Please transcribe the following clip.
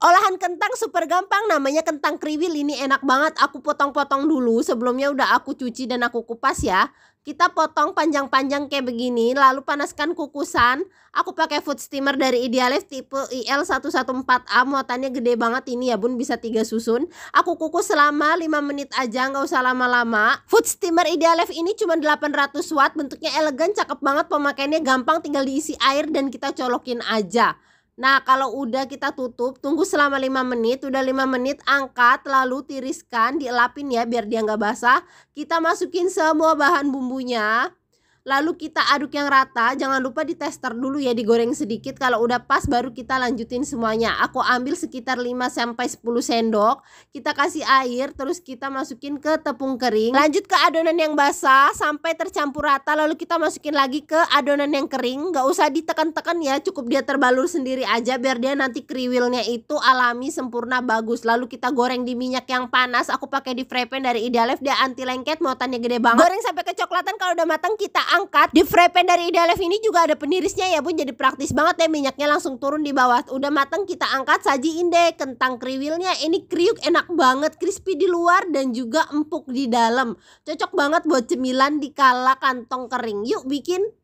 Olahan kentang super gampang namanya kentang kriwil ini enak banget aku potong-potong dulu sebelumnya udah aku cuci dan aku kupas ya kita potong panjang-panjang kayak begini lalu panaskan kukusan aku pakai food steamer dari Idealist tipe IL114A muatannya gede banget ini ya bun bisa tiga susun aku kukus selama 5 menit aja nggak usah lama-lama food steamer Idealist ini cuma 800 watt bentuknya elegan cakep banget pemakaiannya gampang tinggal diisi air dan kita colokin aja Nah, kalau udah kita tutup, tunggu selama 5 menit. Udah 5 menit, angkat, lalu tiriskan, dielapin ya biar dia nggak basah. Kita masukin semua bahan bumbunya lalu kita aduk yang rata jangan lupa di tester dulu ya digoreng sedikit kalau udah pas baru kita lanjutin semuanya aku ambil sekitar 5 sampai 10 sendok kita kasih air terus kita masukin ke tepung kering lanjut ke adonan yang basah sampai tercampur rata lalu kita masukin lagi ke adonan yang kering gak usah ditekan-tekan ya cukup dia terbalur sendiri aja biar dia nanti kriwilnya itu alami sempurna bagus lalu kita goreng di minyak yang panas aku pakai di frypan dari idealife dia anti lengket motannya gede banget goreng sampai kecoklatan kalau udah matang kita angkat di fry pan dari Idalef ini juga ada penirisnya ya bun jadi praktis banget ya minyaknya langsung turun di bawah udah mateng kita angkat sajiin deh kentang kriwilnya ini kriuk enak banget crispy di luar dan juga empuk di dalam cocok banget buat cemilan di kala kantong kering yuk bikin